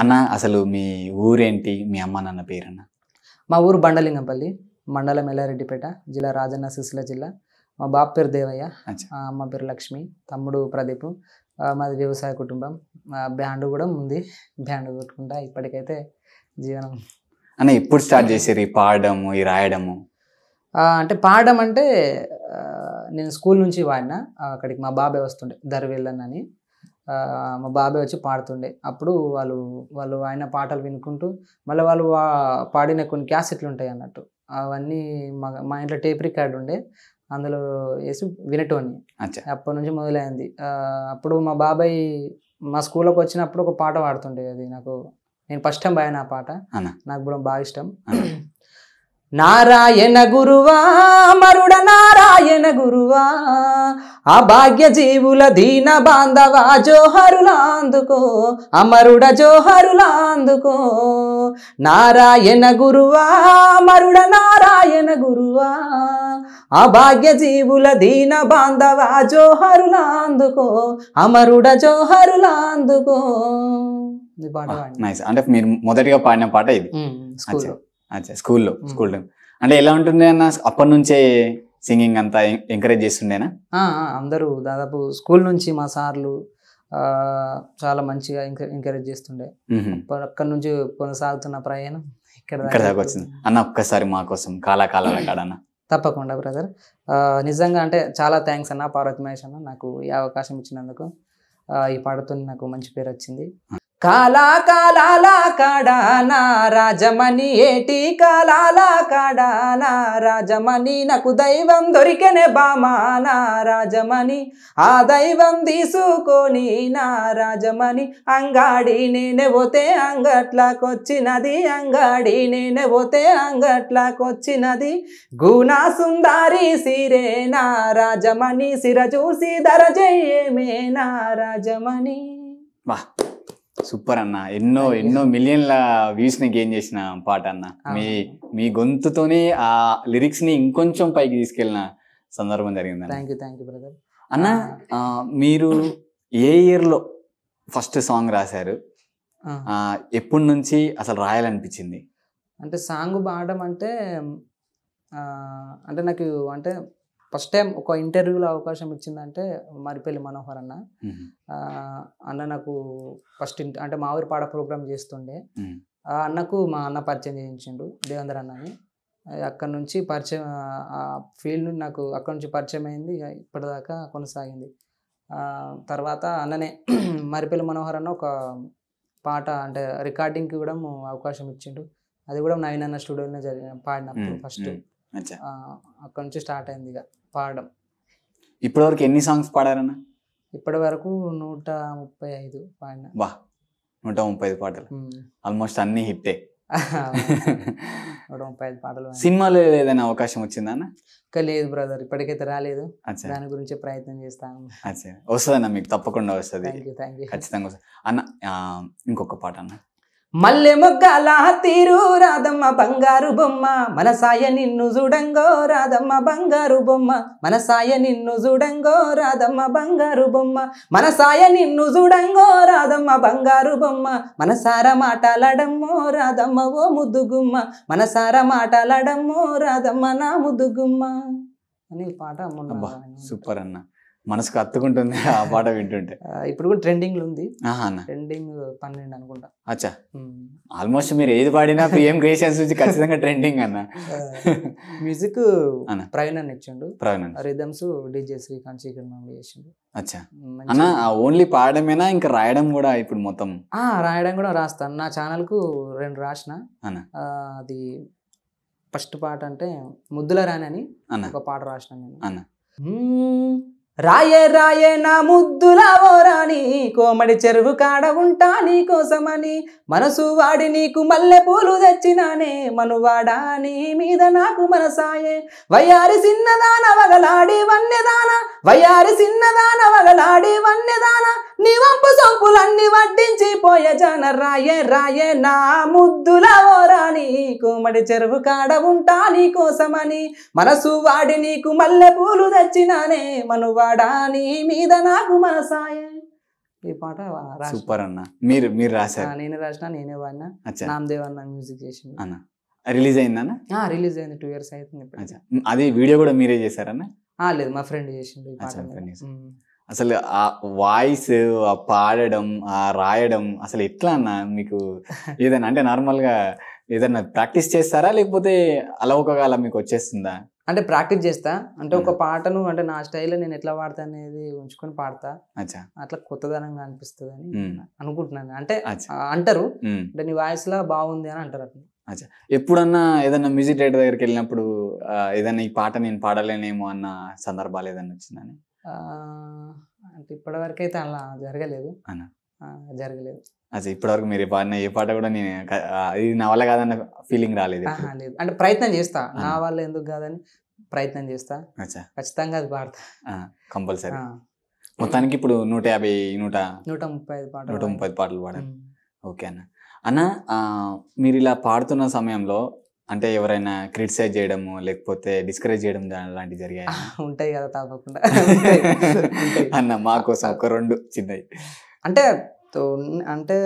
అన్న అసలు మీ ఊరేంటి మీ అమ్మ నాన్న పేరన్న మా ఊరు బండలింగంపల్లి మండలం ఎల్లారెడ్డిపేట జిల్లా రాజన్న సిరిసిల్ల జిల్లా మా బాబు పేరు దేవయ్య అమ్మ పేరు లక్ష్మి తమ్ముడు ప్రదీప్ మాది వ్యవసాయ కుటుంబం బ్యాండ్ కూడా ఉంది బ్యాండ్ కొట్టుకుంటా ఇప్పటికైతే జీవనం అన్న ఎప్పుడు స్టార్ట్ చేసారు ఈ పాడము ఈ రాయడము అంటే పాడడం అంటే నేను స్కూల్ నుంచి వాడినా అక్కడికి మా బాబాయ్ వస్తుండే దర్వేళ్ళని మా బాబాయ్ వచ్చి పాడుతుండే అప్పుడు వాళ్ళు వాళ్ళు ఆయన పాటలు వినుకుంటూ మళ్ళీ వాళ్ళు పాడిన కొన్ని క్యాసెట్లు ఉంటాయి అన్నట్టు అవన్నీ మా మా ఇంట్లో టేప్ రికార్డ్ ఉండే అందులో వేసి వినటోని అప్పటి నుంచి మొదలైంది అప్పుడు మా బాబాయ్ మా స్కూల్లోకి వచ్చినప్పుడు ఒక పాట పాడుతుండే అది నాకు నేను ఫస్ట్ టైం పాడిన ఆ పాట నాకు కూడా బాగా ఇష్టం నారాయణ గురువా మరుడ నారాయణ గురువా ఆ భాగ్య జీవుల దీన బాంధవా జోహరులాందుకో అమరుడ జోహరులాందుకో నారాయణ గురువా మరుడ నారాయణ గురువా ఆ భాగ్య జీవుల దీన బాంధవా జోహరులాందుకో అమరుడ జోహరులాందుకో నైస్ ah, అంటే మీరు మొదటిగా పాడిన పాట ఇది అచ్చా స్కూల్లో స్కూల్ టైం అంటే ఎలా ఉంటుంది అన్న అప్పటి నుంచే సింగింగ్ అంతా ఎంకరేజ్ చేస్తుండేనా అందరూ దాదాపు స్కూల్ నుంచి మా సార్లు చాలా మంచిగా ఎంకరేజ్ చేస్తుండే అక్కడ నుంచి కొనసాగుతున్న ప్రయాణం ఇక్కడ దాకా వచ్చింది అన్న ఒక్కసారి మా కోసం కాలాకాలం అన్న తప్పకుండా బ్రదర్ నిజంగా అంటే చాలా థ్యాంక్స్ అన్న పార్వతి మహేష్ అన్న నాకు ఈ అవకాశం ఇచ్చినందుకు ఈ పాటతో నాకు మంచి పేరు వచ్చింది కాలా కాలాలా కాడానా రాజమణి ఏటి కాలాల కాడానా రాజమణి నాకు దైవం దొరికెనే బామానా రాజమణి ఆ దైవం తీసుకొని నా రాజమణి అంగాడి నేనే పోతే అంగట్లకొచ్చినది అంగాడి నేనే పోతే అంగట్లకొచ్చినది గుణా సుందారి సిరే నా రాజమణి సిర చూసి దరజయ్యేమే నా రాజమణి వాహ్ సూపర్ అన్న ఎన్నో ఎన్నో మిలియన్ల వ్యూస్ ని గెయిన్ చేసిన పాట అన్న మీ మీ గొంతుతోనే ఆ లిరిక్స్ ని ఇంకొంచెం పైకి తీసుకెళ్ళిన సందర్భం జరిగింది thank you thank you brother అన్న మీరు ఏ ఇయర్ లో ఫస్ట్ సాంగ్ రాశారు ఎప్పటి నుంచి అసలు రాయాలనిపించింది అంటే సాంగ్ పాడడం అంటే అంటే నాకు అంటే ఫస్ట్ టైం ఒక ఇంటర్వ్యూలో అవకాశం ఇచ్చిందంటే మరిపల్లి మనోహర్ అన్న అన్న నాకు ఫస్ట్ అంటే మా ఊరి పాడ ప్రోగ్రామ్ చేస్తుండే ఆ అన్నకు మా అన్న పరిచయం చేయించిండు దేవేంద్ర అన్నని అక్కడ నుంచి పరిచయం ఆ ఫీల్డ్ నుండి నాకు అక్కడ నుంచి పరిచయం అయింది ఇప్పటిదాకా కొనసాగింది తర్వాత అన్ననే మరిపల్లి మనోహర్ అన్న ఒక పాట అంటే రికార్డింగ్కి కూడా అవకాశం ఇచ్చిండు అది కూడా నవీన్ అన్న స్టూడియోలోనే జరిగిన పాడినప్పుడు ఫస్ట్ అక్కడ నుంచి స్టార్ట్ అయింది ఇక పాడడం ఇప్పటివరకు ఎన్ని సాంగ్స్ పాడారన్న ఇప్పటి వరకు నూట ముప్పై ఐదు పాడిన వా నూట ముప్పై ఐదు పాటలు ఆల్మోస్ట్ అన్ని హిట్టే నూట ముప్పై ఐదు పాటలు సినిమాలో ఏదైనా అవకాశం వచ్చిందా అన్న లేదు బ్రదర్ ఇప్పటికైతే రాలేదు దాని గురించి ప్రయత్నం చేస్తాను వస్తుంది అన్న మీకు తప్పకుండా వస్తుంది ఖచ్చితంగా అన్న ఇంకొక పాట అన్న మల్లె మొగ్గల తీరు రాధమ్మ బంగారు బొమ్మ మనసాయ నిన్ను చూడంగో రాధమ్మ బంగారు బొమ్మ మనసాయ నిన్ను చూడంగో రాధమ్మ బంగారు బొమ్మ మనసాయ నిన్ను చూడంగో రాధమ్మ బంగారు బొమ్మ మనసార మాటలాడమ్మో రాధమ్మ ఓ ముద్దుగుమ్మ మనసార మాటలడమ్మో రాధమ్మ నా ముద్దుగుమ్మ అని పాట సూపర్ అన్న మనసుకు అత్తుకుంటుంది ఆ పాట వింటుంటే ఇప్పుడు కూడా ట్రెండింగ్ ఉంది ట్రెండింగ్ పన్నెండు అనుకుంటా అచ్చా ఆల్మోస్ట్ మీరు ఏది పాడినా పిఎం క్రియేషన్స్ నుంచి ఖచ్చితంగా ట్రెండింగ్ అన్న మ్యూజిక్ ప్రవీణ్ అని ఇచ్చిండు ప్రవీణ్ రిథమ్స్ డీజే శ్రీకాంత్ శ్రీకరణ్ చేసిండు అచ్చా అన్న ఓన్లీ పాడమేనా ఇంకా రాయడం కూడా ఇప్పుడు మొత్తం రాయడం కూడా రాస్తాను నా ఛానల్ కు రెండు రాసిన అది ఫస్ట్ పాట అంటే ముద్దుల రానని ఒక పాట రాసిన నేను అన్న రాయే రాయే నా ముద్దుల ఓరాని కోమడి చెరువు కాడ ఉంటా కోసమని మనసు వాడి నీకు మల్లె పూలు తెచ్చినానే మనువాడా నీ మీద నాకు మనసాయే వయ్యారి సిన్నదాన వగలాడి వన్యదాన వయ్యారి సిన్నదాన వగలాడి వన్యదాన నీ వంపు సొంపులన్నీ వడ్డించి పోయే జాన రాయే రాయే నా ముద్దుల ఓరాని కోమడి చెరువు కాడ ఉంటా కోసమని మనసు వాడి నీకు మల్లె పూలు తెచ్చినానే మనువా వాడా నీ మీద నాకు మనసాయ ఈ పాట సూపర్ అన్న మీరు మీరు రాశారు నేనే రాసిన నేనే వాడినా నామదేవ్ అన్న మ్యూజిక్ చేసింది అన్న రిలీజ్ అన్న రిలీజ్ అయింది టూ ఇయర్స్ అవుతుంది అది వీడియో కూడా మీరే చేశారన్న లేదు మా ఫ్రెండ్ చేసింది అసలు ఆ వాయిస్ ఆ పాడడం ఆ రాయడం అసలు ఎట్లా అన్న మీకు ఏదైనా అంటే నార్మల్గా ఏదైనా ప్రాక్టీస్ చేస్తారా లేకపోతే అలవకగా అలా మీకు వచ్చేస్తుందా అంటే ప్రాక్టీస్ చేస్తా అంటే ఒక hmm. పాటను అంటే నా స్టైల్ నేను ఎట్లా పాడతా అనేది ఉంచుకొని పాడతా అట్లా కొత్తదనంగా అనిపిస్తుంది అని hmm. అనుకుంటున్నాను అంటే అంటారు hmm. అంటే నీ వాయిస్ లా బాగుంది అని అంటారు అట్లా ఎప్పుడన్నా ఏదన్నా మ్యూజిక్ డైరెక్టర్ దగ్గరికి వెళ్ళినప్పుడు ఏదన్నా ఈ పాట నేను పాడలేనేమో అన్న సందర్భాలు ఏదన్నా వచ్చిందని అంటే ఇప్పటివరకు అయితే అలా జరగలేదు అన్నా జరగలేదు అదే ఇప్పటివరకు మీరు పాడిన ఏ పాట కూడా నేను ఇది నా వల్ల కాదన్న ఫీలింగ్ రాలేదు లేదు అంటే ప్రయత్నం చేస్తా నా వల్ల ఎందుకు కాదని ప్రయత్నం చేస్తా ఖచ్చితంగా అది పాడతా కంపల్సరీ మొత్తానికి ఇప్పుడు నూట యాభై నూట నూట ముప్పై ఐదు పాటలు నూట ముప్పై పాటలు పాడాను ఓకే అన్న అన్న మీరు ఇలా పాడుతున్న సమయంలో అంటే ఎవరైనా క్రిటిసైజ్ చేయడము లేకపోతే డిస్కరేజ్ చేయడం అలాంటివి జరిగాయి ఉంటాయి కదా తప్పకుండా అన్న మా కోసం ఒక రెండు చిన్నవి అంటే అంటే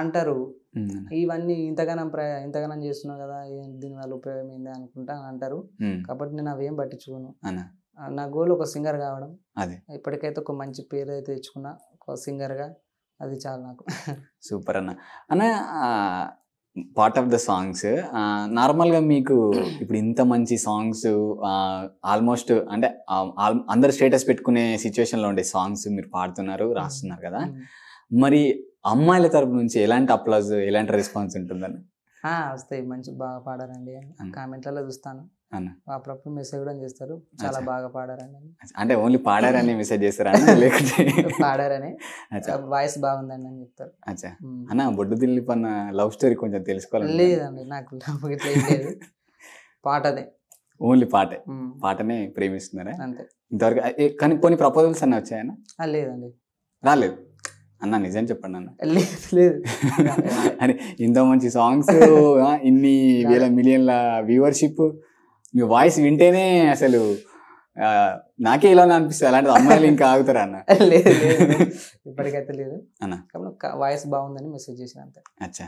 అంటారు ఇవన్నీ ఇంతగానం ఇంతగానం చేస్తున్నావు కదా దీనివల్ల ఉపయోగం ఏంది అనుకుంటా అంటారు కాబట్టి నేను అవేం పట్టించుకోను నా గోల్ ఒక సింగర్ కావడం ఇప్పటికైతే ఒక మంచి పేరు అయితే తెచ్చుకున్నా ఒక సింగర్గా అది చాలు నాకు సూపర్ అన్న అన్న పార్ట్ ఆఫ్ ద సాంగ్స్ నార్మల్గా మీకు ఇప్పుడు ఇంత మంచి సాంగ్స్ ఆల్మోస్ట్ uh, అంటే uh, అందరు స్టేటస్ పెట్టుకునే సిచ్యువేషన్లో ఉండే సాంగ్స్ మీరు పాడుతున్నారు hmm. రాస్తున్నారు కదా hmm. మరి అమ్మాయిల తరపు నుంచి ఎలాంటి అప్లాజ్ ఎలాంటి రెస్పాన్స్ ఉంటుందని వస్తాయి మంచి బాగా పాడారండి hmm. కామెంట్లలో చూస్తాను అప్పుడప్పుడు మెసేజ్ కూడా చేస్తారు చాలా బాగా పాడారని అంటే ఓన్లీ పాడారని మెసేజ్ చేస్తారా లేకుంటే పాడారని వాయిస్ బాగుందండి అని చెప్తారు అచ్చా అన్న బొడ్డు దిల్లీప్ పన్న లవ్ స్టోరీ కొంచెం తెలుసుకోవాలి లేదండి నాకు లవ్ ఇట్లా లేదు పాటదే ఓన్లీ పాటే పాటనే ప్రేమిస్తున్నారా అంతే ఇంతవరకు కానీ కొన్ని ప్రపోజల్స్ అన్న వచ్చాయన్నా లేదండి రాలేదు అన్న నిజం చెప్పండి అన్న లేదు లేదు అని ఇంత మంచి సాంగ్స్ ఇన్ని వేల మిలియన్ల వ్యూవర్షిప్ మీ వాయిస్ వింటేనే అసలు నాకే ఇలా అనిపిస్తుంది అలాంటిది అమ్మాయిలు ఇంకా ఆగుతారా అన్న లేదు ఇప్పటికైతే లేదు అన్న కాబట్టి వాయిస్ బాగుందని మెసేజ్ చేసిన అంతే అచ్చా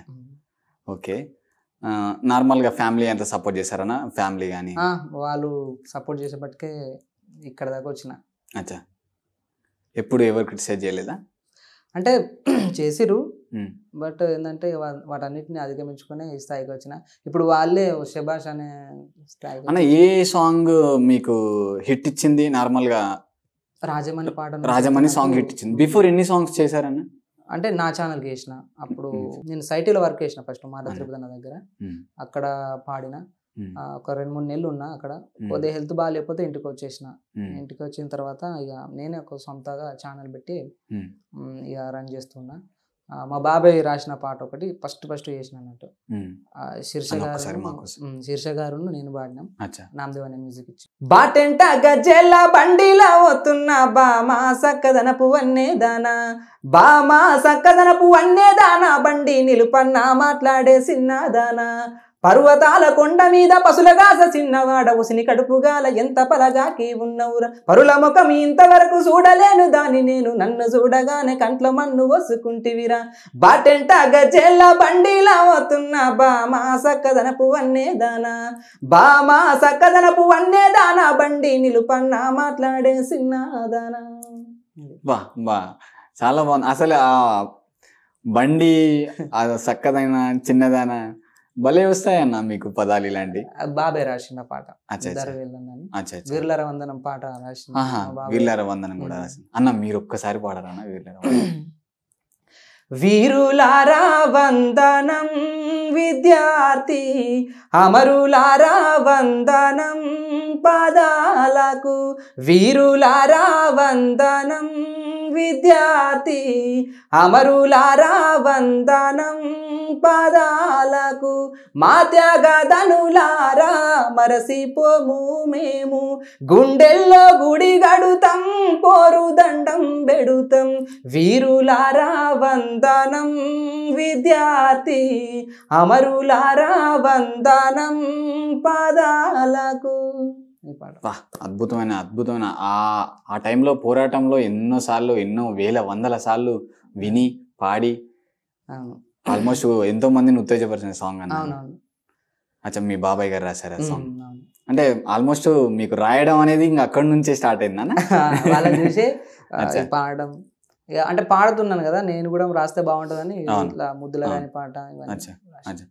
ఓకే నార్మల్గా ఫ్యామిలీ అంతా సపోర్ట్ చేశారన్నా ఫ్యామిలీ కానీ వాళ్ళు సపోర్ట్ చేసేపటికే ఇక్కడ దాకా వచ్చిన అచ్చా ఎప్పుడు ఎవరు క్రిటిసైజ్ చేయలేదా అంటే చేసిరు బట్ ఏంటంటే వాటన్నిటిని అధిగమించుకునే ఈ స్థాయికి వచ్చిన ఇప్పుడు వాళ్ళే శభాష్ అనే స్థాయికి అన్న ఏ సాంగ్ మీకు హిట్ ఇచ్చింది నార్మల్గా రాజమణి పాట రాజమణి సాంగ్ హిట్ ఇచ్చింది బిఫోర్ ఎన్ని సాంగ్స్ చేశారన్న అంటే నా ఛానల్కి వేసిన అప్పుడు నేను సైటీలో వర్క్ చేసిన ఫస్ట్ మాధవ త్రిపుదన్న దగ్గర అక్కడ పాడిన ఒక రెండు మూడు నెలలు ఉన్నా అక్కడ కొద్దిగా హెల్త్ బాగాలేకపోతే ఇంటికి వచ్చేసిన ఇంటికి వచ్చిన తర్వాత ఇక నేనే ఒక సొంతగా ఛానల్ పెట్టి ఇక రన్ చేస్తున్నా మా బాబాయ్ రాసిన పాట ఒకటి ఫస్ట్ ఫస్ట్ చేసిన అన్నట్టు శీర్ష గారు నేను పాడినాం నామదేవ్ అనే మ్యూజిక్ ఇచ్చి బాటెంట గజెల బండిలా పోతున్నా బామా సక్కదన పువ్వన్నేదానా బామా సక్కదన పువ్వన్నేదానా బండి నిలుపన్నా మాట్లాడే సిన్నదానా పర్వతాల కొండ మీద పసులగాస చిన్నవాడ ఉసిని కడుపుగాల ఎంత పలగాకి ఉన్నవురా పరుల ముఖం ఇంతవరకు చూడలేను దాని నేను నన్ను చూడగానే కంట్ల మన్ను వసుకుంటివిరా బాటెంట గజెల్ల బండిలా వస్తున్నా బామా సక్కదనపు వన్నే దానా బామా సక్కదనపు వన్నే దానా బండి నిలుపన్నా మాట్లాడే సిన్నాదానా బా బా చాలా బాగుంది అసలు బండి అది చక్కదైనా భలే వస్తాయన్న మీకు పదాలు ఇలాంటి బాబే రాసిన పాట వీర్లర వందనం పాట రాసిన వీర్లర వందనం కూడా రాసింది అన్న మీరు ఒక్కసారి పాడరా వీర్లర వీరులారా వందనం విద్యార్థి అమరులారా వందనం పదాలకు వీరులారా వందనం విద్యార్థి అమరులారా వందనం పాదాలకు మాత్యాగదనులారా మరసిపోము మేము గుండెల్లో గుడి గడుతం పోరు దండం బెడుతం వీరులారా వందనం విద్యార్థి అమరులారా వందనం పాదాలకు వా అద్భుతమైన అద్భుతమైన ఆ ఆ టైంలో పోరాటంలో ఎన్నో సార్లు ఎన్నో వేల వందల సార్లు విని పాడి ఆల్మోస్ట్ ఎంతో మందిని ఉత్తేజపరిచిన సాంగ్ అని అచ్చా మీ బాబాయ్ గారు రాశారు ఆ సాంగ్ అంటే ఆల్మోస్ట్ మీకు రాయడం అనేది ఇంకా అక్కడి నుంచే స్టార్ట్ అయిందా వాళ్ళ చూసి పాడడం అంటే పాడుతున్నాను కదా నేను కూడా రాస్తే బాగుంటుందని ఇట్లా ముద్దుల కాని పాట